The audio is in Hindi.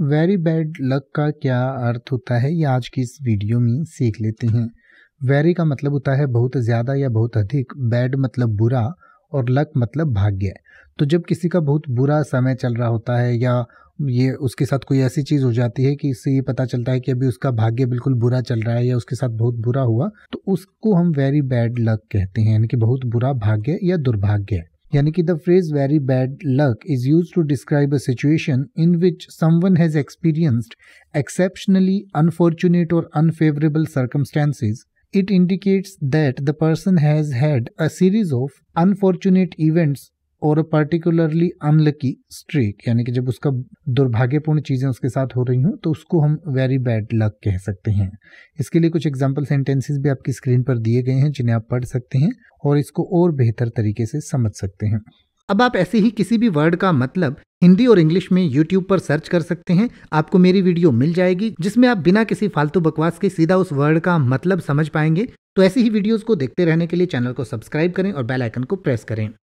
वेरी बैड लक का क्या अर्थ होता है ये आज की इस वीडियो में सीख लेते हैं वेरी का मतलब होता है बहुत ज़्यादा या बहुत अधिक बैड मतलब बुरा और लक मतलब भाग्य तो जब किसी का बहुत बुरा समय चल रहा होता है या ये उसके साथ कोई ऐसी चीज़ हो जाती है कि इससे ये पता चलता है कि अभी उसका भाग्य बिल्कुल बुरा चल रहा है या उसके साथ बहुत बुरा हुआ तो उसको हम वेरी बैड लक कहते हैं यानी कि बहुत बुरा भाग्य या दुर्भाग्य यानी कि the phrase very bad luck is used to describe a situation in which someone has experienced exceptionally unfortunate or unfavorable circumstances. It indicates that the person has had a series of unfortunate events और पर्टिकुलरली अनलकी स्ट्रीक यानी कि जब उसका दुर्भाग्यपूर्ण चीज़ें उसके साथ हो रही हूँ तो उसको हम वेरी बैड लक कह सकते हैं इसके लिए कुछ एग्जाम्पल सेंटेंसेस भी आपकी स्क्रीन पर दिए गए हैं जिन्हें आप पढ़ सकते हैं और इसको और बेहतर तरीके से समझ सकते हैं अब आप ऐसे ही किसी भी वर्ड का मतलब हिंदी और इंग्लिश में यूट्यूब पर सर्च कर सकते हैं आपको मेरी वीडियो मिल जाएगी जिसमें आप बिना किसी फालतू बकवास के सीधा उस वर्ड का मतलब समझ पाएंगे तो ऐसी ही वीडियोस को देखते रहने के लिए चैनल को सब्सक्राइब करें और बेल आइकन को प्रेस करें